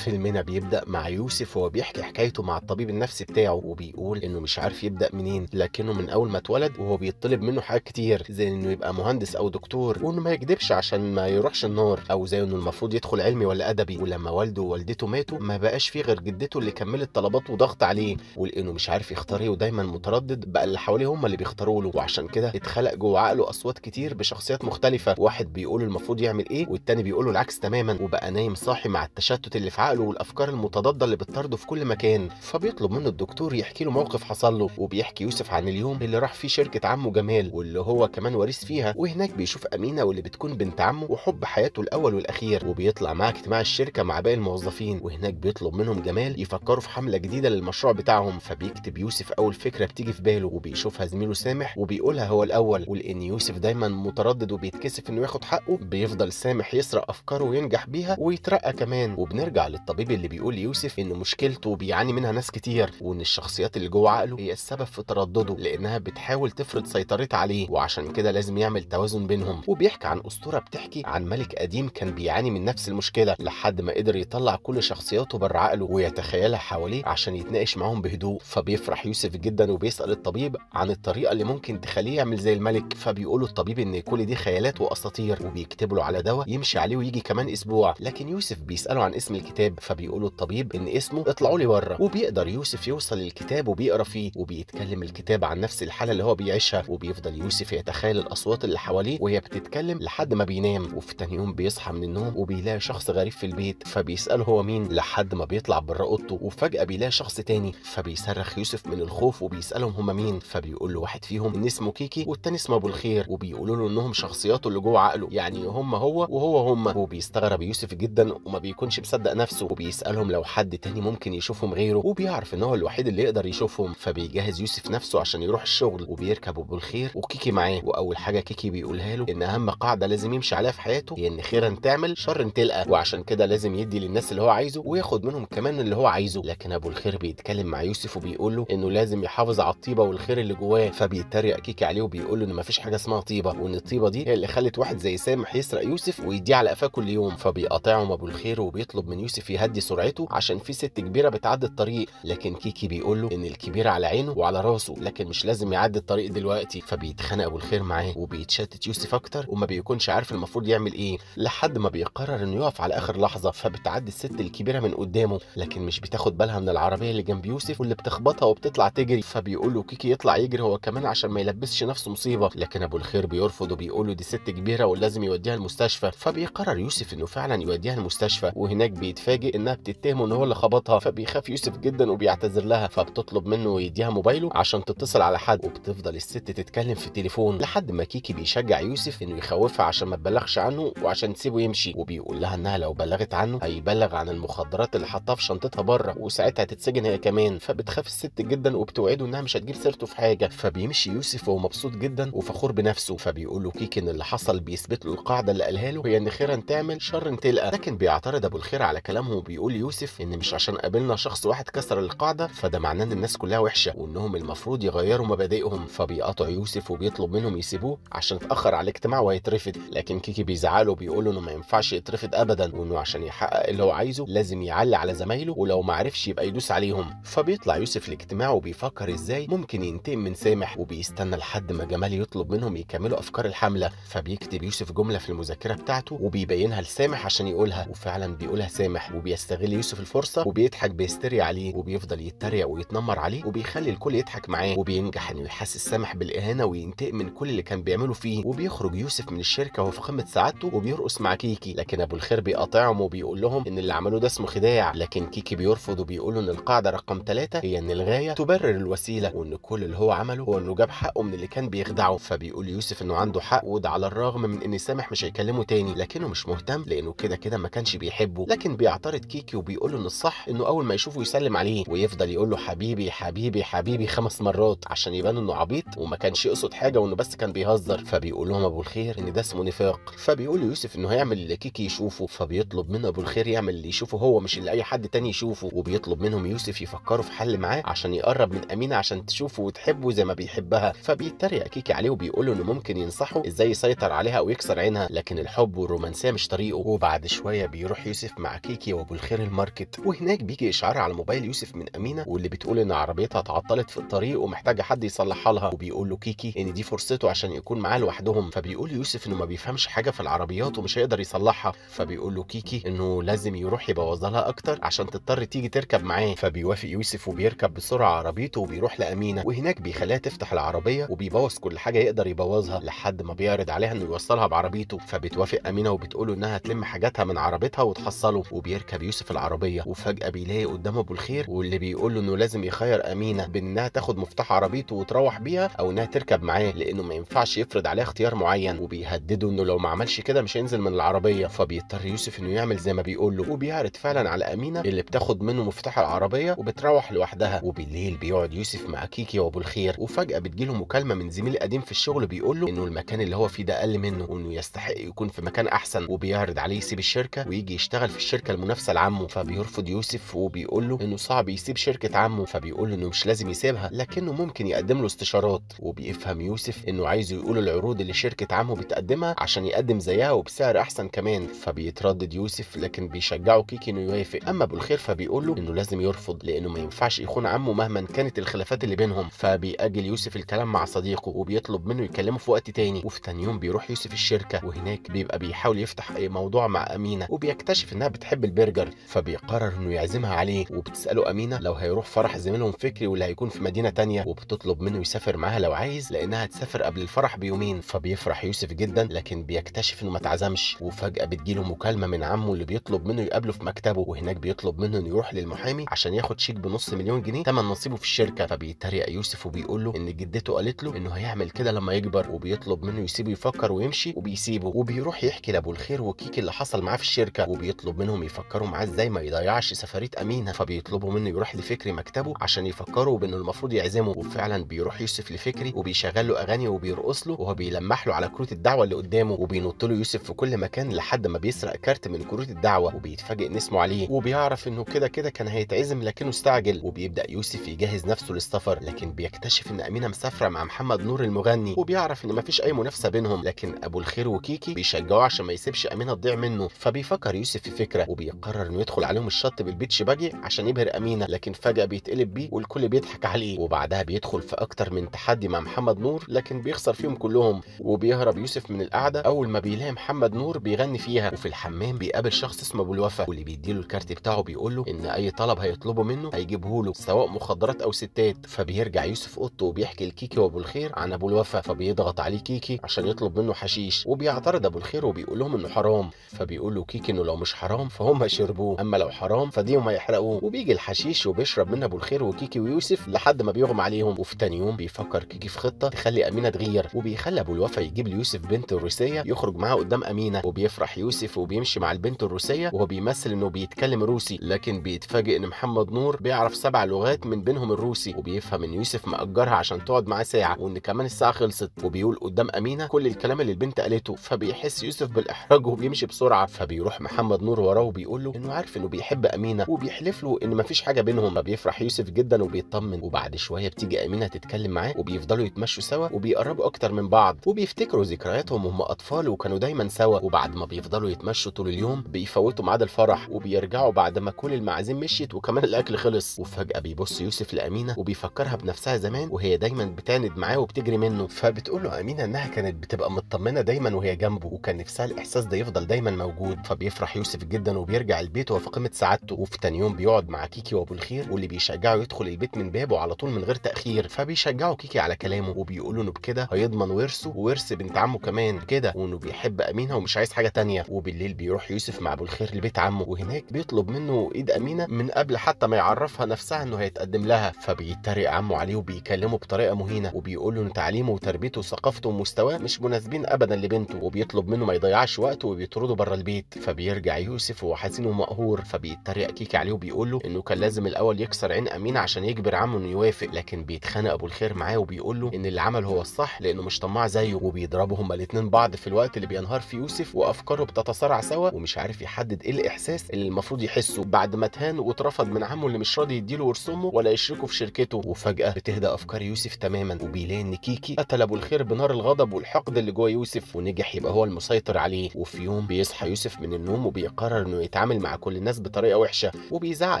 فيلمنا بيبدا مع يوسف وهو بيحكي حكايته مع الطبيب النفسي بتاعه وبيقول انه مش عارف يبدا منين لكنه من اول ما اتولد وهو بيطلب منه حاجات كتير زي انه يبقى مهندس او دكتور وانه ما يكذبش عشان ما يروحش النار او زي انه المفروض يدخل علمي ولا ادبي ولما والده ووالدته ماتوا ما بقاش فيه غير جدته اللي كملت طلبات وضغط عليه ولانه مش عارف يختار ايه ودايما متردد بقى اللي حواليه هم اللي بيختاروا له وعشان كده اتخلق جوه عقله اصوات كتير بشخصيات مختلفه واحد بيقول المفروض يعمل ايه والتاني بيقول العكس تماما وبقى نايم صاحي مع التشتت اللي في عقله عقله والافكار المتضاده اللي بتطارده في كل مكان فبيطلب منه الدكتور يحكي له موقف حصل له وبيحكي يوسف عن اليوم اللي راح فيه شركه عمه جمال واللي هو كمان وريث فيها وهناك بيشوف امينه واللي بتكون بنت عمه وحب حياته الاول والاخير وبيطلع مع اجتماع الشركه مع باقي الموظفين وهناك بيطلب منهم جمال يفكروا في حمله جديده للمشروع بتاعهم فبيكتب يوسف اول فكره بتيجي في باله وبيشوفها زميله سامح وبيقولها هو الاول ولان يوسف دايما متردد وبيتكسف انه ياخد حقه بيفضل سامح يسرق افكاره وينجح بيها ويترقى كمان وبنرجع الطبيب اللي بيقول ليوسف ان مشكلته بيعاني منها ناس كتير وان الشخصيات اللي جوه عقله هي السبب في تردده لانها بتحاول تفرض سيطرتها عليه وعشان كده لازم يعمل توازن بينهم وبيحكي عن اسطوره بتحكي عن ملك قديم كان بيعاني من نفس المشكله لحد ما قدر يطلع كل شخصياته بره عقله ويتخيلها حواليه عشان يتناقش معاهم بهدوء فبيفرح يوسف جدا وبيسال الطبيب عن الطريقه اللي ممكن تخليه يعمل زي الملك فبيقول الطبيب ان كل دي خيالات واساطير وبيكتب له على دواء يمشي عليه ويجي كمان اسبوع لكن يوسف بيساله عن اسم الكتاب الكتاب فبيقولوا الطبيب ان اسمه اطلعوا لي بره وبيقدر يوسف يوصل للكتاب وبيقرا فيه وبيتكلم الكتاب عن نفس الحاله اللي هو بيعيشها وبيفضل يوسف يتخيل الاصوات اللي حواليه وهي بتتكلم لحد ما بينام وفي تاني يوم بيصحى من النوم وبيلاقي شخص غريب في البيت فبيساله هو مين لحد ما بيطلع بره اوضته وفجاه بيلاقي شخص تاني فبيصرخ يوسف من الخوف وبيسالهم هما مين فبيقول له واحد فيهم ان اسمه كيكي والتاني اسمه ابو الخير وبيقولوا له انهم شخصياته اللي جوه عقله يعني هم هو وهو هم وبيستغرب يوسف جدا وما بيكونش مصدق نفسه نفسه وبيسالهم لو حد تاني ممكن يشوفهم غيره وبيعرف ان هو الوحيد اللي يقدر يشوفهم فبيجهز يوسف نفسه عشان يروح الشغل وبيركب ابو الخير وكيكي معاه واول حاجه كيكي بيقولها له ان اهم قاعده لازم يمشي عليها في حياته هي ان خيرا تعمل شر تلقى وعشان كده لازم يدي للناس اللي هو عايزه وياخد منهم كمان اللي هو عايزه لكن ابو الخير بيتكلم مع يوسف وبيقول له انه لازم يحافظ على الطيبه والخير اللي جواه فبيتريق كيكي عليه وبيقول له ان مفيش حاجه اسمها طيبه وان الطيبه دي هي اللي خلت واحد زي سامح يسرق يوسف ويديه على قفاه كل يوم فبيقاطعهم ابو الخير وبيطلب من يوسف يهدي سرعته عشان في ست كبيره بتعدي الطريق لكن كيكي بيقول له ان الكبير على عينه وعلى راسه لكن مش لازم يعدي الطريق دلوقتي فبيتخانق ابو الخير معاه وبيتشتت يوسف اكتر وما بيكونش عارف المفروض يعمل ايه لحد ما بيقرر انه يقف على اخر لحظه فبتعدي الست الكبيره من قدامه لكن مش بتاخد بالها من العربيه اللي جنب يوسف واللي بتخبطها وبتطلع تجري فبيقول له كيكي يطلع يجري هو كمان عشان ما يلبسش نفسه مصيبه لكن ابو الخير بيرفض وبيقول له دي ست كبيره ولازم يوديها المستشفى فبيقرر يوسف انه فعلا يوديها المستشفى وهناك بيتفاجئ بتتفاجئ انها بتتهمه ان هو اللي خبطها فبيخاف يوسف جدا وبيعتذر لها فبتطلب منه يديها موبايله عشان تتصل على حد وبتفضل الست تتكلم في التليفون لحد ما كيكي بيشجع يوسف انه يخوفها عشان ما تبلغش عنه وعشان تسيبه يمشي وبيقول لها انها لو بلغت عنه هيبلغ عن المخدرات اللي حطها في شنطتها بره وساعتها تتسجن هي كمان فبتخاف الست جدا وبتوعده انها مش هتجيب سيرته في حاجه فبيمشي يوسف وهو مبسوط جدا وفخور بنفسه فبيقول له كيكي ان اللي حصل بيثبت له القاعده اللي قالها له هي ان خيرا تعمل شر تلقى لكن بيعترض ابو الخير على كلامه كلامهم وبيقول يوسف ان مش عشان قابلنا شخص واحد كسر القاعده فده معناه ان الناس كلها وحشه وانهم المفروض يغيروا مبادئهم فبيقطع يوسف وبيطلب منهم يسيبوه عشان اتاخر على الاجتماع وهيترفض لكن كيكي بيزعله وبيقول له انه ما ينفعش يترفض ابدا وانه عشان يحقق اللي هو عايزه لازم يعلي على زمايله ولو ما عرفش يبقى يدوس عليهم فبيطلع يوسف الاجتماع وبيفكر ازاي ممكن ينتقم من سامح وبيستنى لحد ما جمال يطلب منهم يكملوا افكار الحمله فبيكتب يوسف جمله في المذاكره بتاعته وبيبينها لسامح عشان يقولها وفعلا بيقولها سامح وبيستغل يوسف الفرصه وبيضحك بيستري عليه وبيفضل يتريق ويتنمر عليه وبيخلي الكل يضحك معاه وبينجح انه يحسس سامح بالاهانه وينتقم من كل اللي كان بيعمله فيه وبيخرج يوسف من الشركه وهو في قمه سعادته وبيرقص مع كيكي لكن ابو الخير بيقاطعهم وبيقول لهم ان اللي عملوه ده اسمه خداع لكن كيكي بيرفض وبيقول ان القاعده رقم ثلاثه هي ان الغايه تبرر الوسيله وان كل اللي هو عمله هو انه جاب حقه من اللي كان بيخدعه فبيقول يوسف انه عنده حق وده على الرغم من ان سامح مش هيكلمه تاني لكنه مش مهتم لانه كده كده ما كانش بيحبه لكن بيعطيه بيعترض كيكي وبيقول له ان الصح انه اول ما يشوفه يسلم عليه ويفضل يقول له حبيبي حبيبي حبيبي خمس مرات عشان يبان انه عبيط وما كانش يقصد حاجه وانه بس كان بيهزر فبيقول لهم ابو الخير ان ده اسمه نفاق فبيقول يوسف انه هيعمل اللي كيكي يشوفه فبيطلب من ابو الخير يعمل اللي يشوفه هو مش اللي اي حد تاني يشوفه وبيطلب منهم يوسف يفكروا في حل معاه عشان يقرب من امينه عشان تشوفه وتحبه زي ما بيحبها فبيتريق كيكي عليه وبيقول له انه ممكن ينصحه ازاي يسيطر عليها ويكسر عينها لكن الحب والرومانسيه مش طريقه وبعد شويه بيروح يوسف مع كيكي يا وابو الخير الماركت وهناك بيجي اشعار على موبايل يوسف من امينه واللي بتقول ان عربيتها اتعطلت في الطريق ومحتاجه حد يصلحها لها وبيقول له كيكي ان دي فرصته عشان يكون معاه لوحدهم فبيقول يوسف انه ما بيفهمش حاجه في العربيات ومش هيقدر يصلحها فبيقول له كيكي انه لازم يروح يبوظها لها اكتر عشان تضطر تيجي تركب معاه فبيوافق يوسف وبيركب بسرعه عربيته وبيروح لامينه وهناك بيخليها تفتح العربيه وبيبوظ كل حاجه يقدر يبوظها لحد ما بيعرض عليها انه يوصلها بعربيته فبتوافق امينه وبتقول انها تلم حاجاتها من عربيتها وتحصله وبيركب يركب يوسف العربيه وفجاه بيلاقي قدامه ابو الخير واللي بيقول له انه لازم يخير امينه بين انها تاخد مفتاح عربيته وتروح بيها او انها تركب معاه لانه ما ينفعش يفرض عليها اختيار معين وبيهدده انه لو ما عملش كده مش هينزل من العربيه فبيضطر يوسف انه يعمل زي ما بيقول له وبيعرض فعلا على امينه اللي بتاخد منه مفتاح العربيه وبتروح لوحدها وبالليل بيقعد يوسف مع كيكي وابو الخير وفجاه بتجيله مكالمه من زميل قديم في الشغل بيقول له انه المكان اللي هو فيه ده اقل منه وانه يستحق يكون في مكان احسن وبيعرض عليه يسيب الشركه ويجي يشتغل في الشركه المناسبة منافسه لعمه فبيرفض يوسف وبيقول له انه صعب يسيب شركه عمه فبيقول له انه مش لازم يسيبها لكنه ممكن يقدم له استشارات وبيفهم يوسف انه عايزه يقول العروض اللي شركه عمه بتقدمها عشان يقدم زيها وبسعر احسن كمان فبيتردد يوسف لكن بيشجعه كيكي انه يوافق اما ابو الخير فبيقول له انه لازم يرفض لانه ما ينفعش يخون عمه مهما كانت الخلافات اللي بينهم فبيأجل يوسف الكلام مع صديقه وبيطلب منه يكلمه في وقت تاني وفي تاني يوم بيروح يوسف الشركه وهناك بيبقى بيحاول يفتح موضوع مع امينه وبيكتشف انها بتحب البنت البرجر فبيقرر انه يعزمها عليه وبتساله امينه لو هيروح فرح زميلهم فكري واللي هيكون في مدينه تانية وبتطلب منه يسافر معاها لو عايز لانها هتسافر قبل الفرح بيومين فبيفرح يوسف جدا لكن بيكتشف انه ما اتعزمش وفجاه بتجيله مكالمه من عمه اللي بيطلب منه يقابله في مكتبه وهناك بيطلب منه انه يروح للمحامي عشان ياخد شيك بنص مليون جنيه تمن نصيبه في الشركه فبيتريق يوسف وبيقول له ان جدته قالت له انه هيعمل كده لما يكبر وبيطلب منه يسيبه يفكر ويمشي وبيسيبه وبيروح يحكي لابو الخير وكيك اللي حصل معاه في الشركه وبيطلب منهم يفكر بيفكروا معاه ازاي ما يضيعش سفريه امينه فبيطلبوا منه يروح لفكري مكتبه عشان يفكروا بانه المفروض يعزمه وفعلا بيروح يوسف لفكري وبيشغل له اغاني وبيرقص له وهو بيلمح له على كروت الدعوه اللي قدامه وبينط له يوسف في كل مكان لحد ما بيسرق كارت من كروت الدعوه وبيتفاجئ ان اسمه عليه وبيعرف انه كده كده كان هيتعزم لكنه استعجل وبيبدا يوسف يجهز نفسه للسفر لكن بيكتشف ان امينه مسافره مع محمد نور المغني وبيعرف ان مفيش اي منافسه بينهم لكن ابو الخير وكيكي بيشجعوه عشان ما يسيبش امينه تضيع منه فبيفكر يوسف في فكره وبيقول قرر انه يدخل عليهم الشط بالبيتش باجي عشان يبهر امينه لكن فجاه بيتقلب بيه والكل بيضحك عليه وبعدها بيدخل في اكتر من تحدي مع محمد نور لكن بيخسر فيهم كلهم وبيهرب يوسف من القعده اول ما بيلاقي محمد نور بيغني فيها وفي الحمام بيقابل شخص اسمه ابو الوفا واللي بيديله الكارت بتاعه بيقول له ان اي طلب هيطلبه منه هيجيبه له سواء مخدرات او ستات فبيرجع يوسف اوضته وبيحكي لكيكي وابو الخير عن ابو الوفا فبيضغط عليه كيكي عشان يطلب منه حشيش وبيعترض ابو الخير وبيقول لهم انه حرام فبيقول له كيكي انه لو مش حرام فهم يشربوه اما لو حرام فديهم هيحرقوه وبيجي الحشيش وبيشرب منها ابو الخير وكيكي ويوسف لحد ما بيغمى عليهم وفي تاني يوم بيفكر كيكي في خطه تخلي امينه تغير وبيخلي ابو الوفا يجيب ليوسف بنت الروسيه يخرج معاها قدام امينه وبيفرح يوسف وبيمشي مع البنت الروسيه وهو بيمثل انه بيتكلم روسي لكن بيتفاجئ ان محمد نور بيعرف سبع لغات من بينهم الروسي وبيفهم ان يوسف مأجرها عشان تقعد معاه ساعه وان كمان الساعه خلصت وبيقول قدام امينه كل الكلام اللي البنت قالته فبيحس يوسف بالاحراج وبيمشي بسرعه فبيروح محمد نور وراه وبيقول بيقول له انه عارف انه بيحب امينه وبيحلف له ان مفيش حاجه بينهم فبيفرح يوسف جدا وبيطمن وبعد شويه بتيجي امينه تتكلم معاه وبيفضلوا يتمشوا سوا وبيقربوا اكتر من بعض وبيفتكروا ذكرياتهم وهم اطفال وكانوا دايما سوا وبعد ما بيفضلوا يتمشوا طول اليوم بيفوتوا ميعاد الفرح وبيرجعوا بعد ما كل المعازيم مشيت وكمان الاكل خلص وفجاه بيبص يوسف لامينه وبيفكرها بنفسها زمان وهي دايما بتعند معاه وبتجري منه فبتقول له امينه انها كانت بتبقى مطمنه دايما وهي جنبه وكان نفسها الاحساس ده يفضل دايما موجود فبيفرح يوسف جدا وبيرجع بيرجع البيت هو في قمه سعادته وفي تاني يوم بيقعد مع كيكي وابو الخير واللي بيشجعه يدخل البيت من بابه على طول من غير تاخير فبيشجعه كيكي على كلامه وبيقول له انه بكده هيضمن ورثه وورث بنت عمه كمان كده وانه بيحب امينه ومش عايز حاجه تانية وبالليل بيروح يوسف مع ابو الخير لبيت عمه وهناك بيطلب منه ايد امينه من قبل حتى ما يعرفها نفسها انه هيتقدم لها فبيتريق عمه عليه وبيكلمه بطريقه مهينه وبيقول له ان تعليمه وتربيته وثقافته ومستواه مش مناسبين ابدا لبنته وبيطلب منه ما يضيعش وقته وبيطرده بره البيت فبيرجع يوسف وهو حزين ومقهور فبيتريق كيكي عليه وبيقول له انه كان لازم الاول يكسر عين امين عشان يجبر عمه انه يوافق لكن بيتخانق ابو الخير معاه وبيقول له ان اللي عمله هو الصح لانه مش طماع زيه وبيضربوا هما الاثنين بعض في الوقت اللي بينهار فيه يوسف وافكاره بتتصارع سوا ومش عارف يحدد ايه الاحساس اللي المفروض يحسه بعد ما اتهان واترفض من عمه اللي مش راضي يديله ورسومه ولا يشركه في شركته وفجاه بتهدى افكار يوسف تماما وبيلاقي ان كيكي قتل ابو الخير بنار الغضب والحقد اللي جوه يوسف ونجح يبقى هو المسيطر عليه وفي يوم بيصحى يوسف من النوم وبيقرر انه بيتعامل مع كل الناس بطريقه وحشه وبيزعق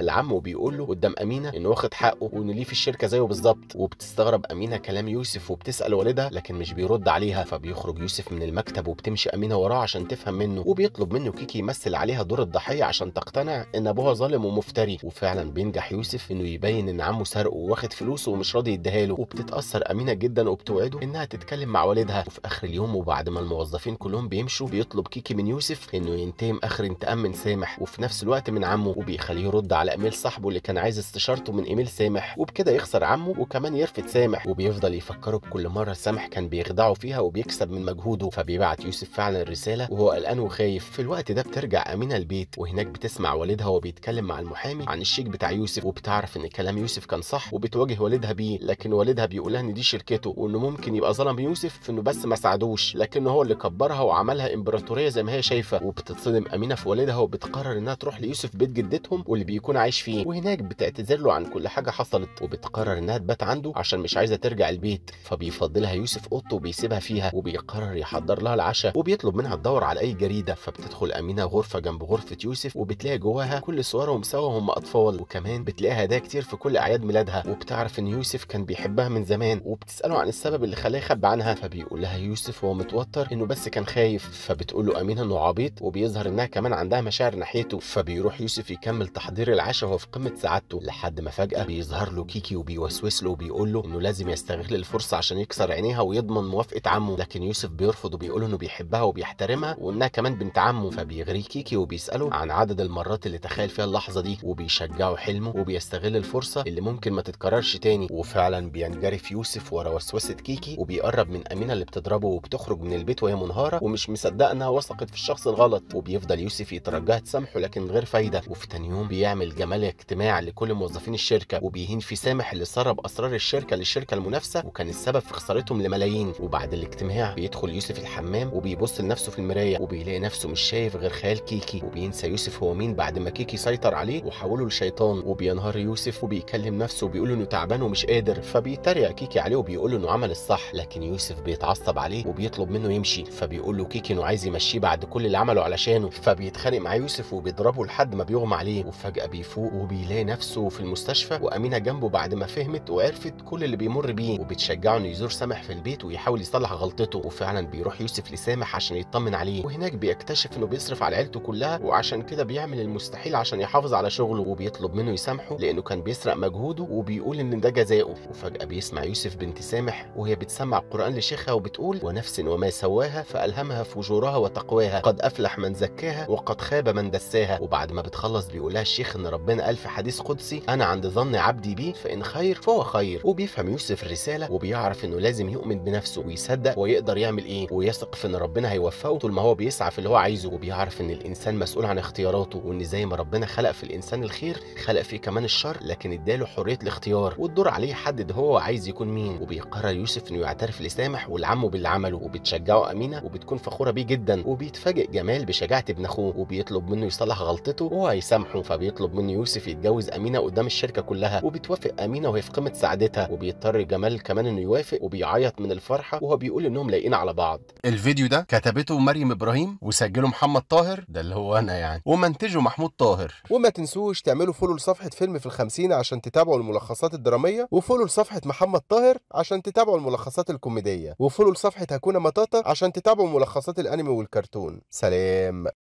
لعمه وبيقول له قدام امينه انه واخد حقه وانه ليه في الشركه زيه بالظبط وبتستغرب امينه كلام يوسف وبتسال والدها لكن مش بيرد عليها فبيخرج يوسف من المكتب وبتمشي امينه وراه عشان تفهم منه وبيطلب منه كيكي يمثل عليها دور الضحيه عشان تقتنع ان ابوها ظالم ومفتري وفعلا بينجح يوسف انه يبين ان عمه سرقه وواخد فلوسه ومش راضي يديها له وبتتاثر امينه جدا وبتوعده انها تتكلم مع والدها وفي اخر اليوم وبعد ما الموظفين كلهم بيمشوا بيطلب كيكي من يوسف انه ينتهم اخر انتقام من سامح سامح وفي نفس الوقت من عمه وبيخليه يرد على ايميل صاحبه اللي كان عايز استشارته من ايميل سامح وبكده يخسر عمه وكمان يرفض سامح وبيفضل يفكره بكل مره سامح كان بيخدعه فيها وبيكسب من مجهوده فبيبعت يوسف فعلا رساله وهو قلقان وخايف في الوقت ده بترجع امينه البيت وهناك بتسمع والدها وهو بيتكلم مع المحامي عن الشيك بتاع يوسف وبتعرف ان كلام يوسف كان صح وبتواجه والدها بيه لكن والدها بيقولها ان دي شركته وانه ممكن يبقى ظلم يوسف في انه بس ما ساعدوش لكن هو اللي كبرها وعملها امبراطوريه زي ما هي شايفه وبتتصدم امينه في والدها بتقرر انها تروح ليوسف بيت جدتهم واللي بيكون عايش فيه وهناك بتعتذر له عن كل حاجه حصلت وبتقرر انها تبات عنده عشان مش عايزه ترجع البيت فبيفضلها يوسف اوضته وبيسيبها فيها وبيقرر يحضر لها العشاء وبيطلب منها تدور على اي جريده فبتدخل امينه غرفه جنب غرفه يوسف وبتلاقي جواها كل صورهم سوا وهم اطفال وكمان بتلاقيها هدايا كتير في كل اعياد ميلادها وبتعرف ان يوسف كان بيحبها من زمان وبتساله عن السبب اللي خلاه يخبي عنها فبيقول لها يوسف وهو متوتر انه بس كان خايف فبتقول له امينه انه عبيط وبيظهر انها كمان عندها مشاعر ناحيته فبيروح يوسف يكمل تحضير العشاء وهو في قمه سعادته لحد ما فجاه بيظهر له كيكي وبيوسوس له وبيقول له انه لازم يستغل الفرصه عشان يكسر عينيها ويضمن موافقه عمه لكن يوسف بيرفض وبيقول انه بيحبها وبيحترمها وانها كمان بنت عمه فبيغريه كيكي وبيساله عن عدد المرات اللي تخيل فيها اللحظه دي وبيشجعه حلمه وبيستغل الفرصه اللي ممكن ما تتكررش تاني وفعلا بينجرف يوسف ورا وسوسه كيكي وبيقرب من امينه اللي بتضربه وبتخرج من البيت وهي منهاره ومش مصدقه انها وثقت في الشخص الغلط وبيفضل يوسف يترجاها سامحه لكن غير فايده وفي تاني يوم بيعمل جمال اجتماع لكل موظفين الشركه وبيهين في سامح اللي سرب اسرار الشركه للشركه المنافسه وكان السبب في خسارتهم لملايين وبعد الاجتماع بيدخل يوسف الحمام وبيبص لنفسه في المرايه وبيلاقي نفسه مش شايف غير خيال كيكي وبينسى يوسف هو مين بعد ما كيكي سيطر عليه وحوله لشيطان وبينهار يوسف وبيكلم نفسه وبيقول انه تعبان ومش قادر فبيتريق كيكي عليه وبيقول انه عمل الصح لكن يوسف بيتعصب عليه وبيطلب منه يمشي فبيقول له كيكي انه عايز يمشيه بعد كل اللي عمله علشانه فبيتخانق مع يوسف بيتكسف وبيضربه لحد ما بيغمى عليه وفجأة بيفوق وبيلاقي نفسه في المستشفى وأمينة جنبه بعد ما فهمت وعرفت كل اللي بيمر بيه وبتشجعه إنه يزور سامح في البيت ويحاول يصلح غلطته وفعلا بيروح يوسف لسامح عشان يطمن عليه وهناك بيكتشف إنه بيصرف على عيلته كلها وعشان كده بيعمل المستحيل عشان يحافظ على شغله وبيطلب منه يسامحه لأنه كان بيسرق مجهوده وبيقول إن ده جزاؤه وفجأة بيسمع يوسف بنت سامح وهي بتسمع القرآن لشيخها وبتقول ونفس وما سواها فألهمها فجورها وتقواها قد أفلح من زكاها وقد خاب من دساها وبعد ما بتخلص بيقولها الشيخ ان ربنا قال في حديث قدسي انا عند ظن عبدي بيه فان خير فهو خير وبيفهم يوسف الرساله وبيعرف انه لازم يؤمن بنفسه ويصدق ويقدر يعمل ايه ويثق في ان ربنا هيوفقه طول ما هو بيسعى في اللي هو عايزه وبيعرف ان الانسان مسؤول عن اختياراته وان زي ما ربنا خلق في الانسان الخير خلق فيه كمان الشر لكن اداله حريه الاختيار والدور عليه يحدد هو عايز يكون مين وبيقرر يوسف انه يعترف لسامح ولعمه باللي عمله وبتشجعه امينه وبتكون فخوره بيه جدا وبيتفاجئ جمال بشجاعه ابن اخوه وبيطلب منه انه يصلح غلطته وهو هيسامحه فبيطلب منه يوسف يتجوز امينه قدام الشركه كلها وبتوافق امينه وهي في قمه سعادتها وبيضطر جمال كمان انه يوافق وبيعيط من الفرحه وهو بيقول انهم لايقين على بعض الفيديو ده كتبته مريم ابراهيم وسجله محمد طاهر ده اللي هو انا يعني ومنتجه محمود طاهر وما تنسوش تعملوا فولو لصفحه فيلم في الخمسين عشان تتابعوا الملخصات الدراميه وفولو لصفحه محمد طاهر عشان تتابعوا الملخصات الكوميديه وفولو لصفحه هكونا مطاطا عشان تتابعوا ملخصات الانمي والكرتون سلام